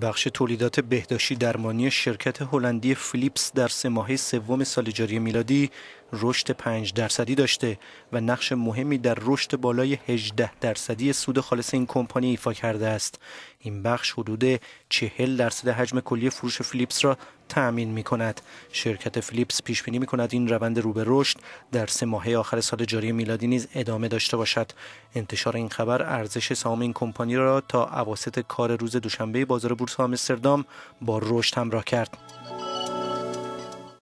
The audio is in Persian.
بخش تولیدات بهداشتی درمانی شرکت هلندی فلیپس در سه ماهه سوم سال جاری میلادی رشد 5 درصدی داشته و نقش مهمی در رشد بالای 18 درصدی سود خالص این کمپانی ایفا کرده است. این بخش حدود 40 درصد حجم کلی فروش فیلیپس را تأمین می کند. شرکت فیلیپس پیش بینی می کند این روند رو به رشد در سه ماهه آخر سال جاری میلادی نیز ادامه داشته باشد. انتشار این خبر ارزش سهام این کمپانی را تا اواسط کار روز دوشنبه بازار بورس آمستردام با رشد همراه کرد.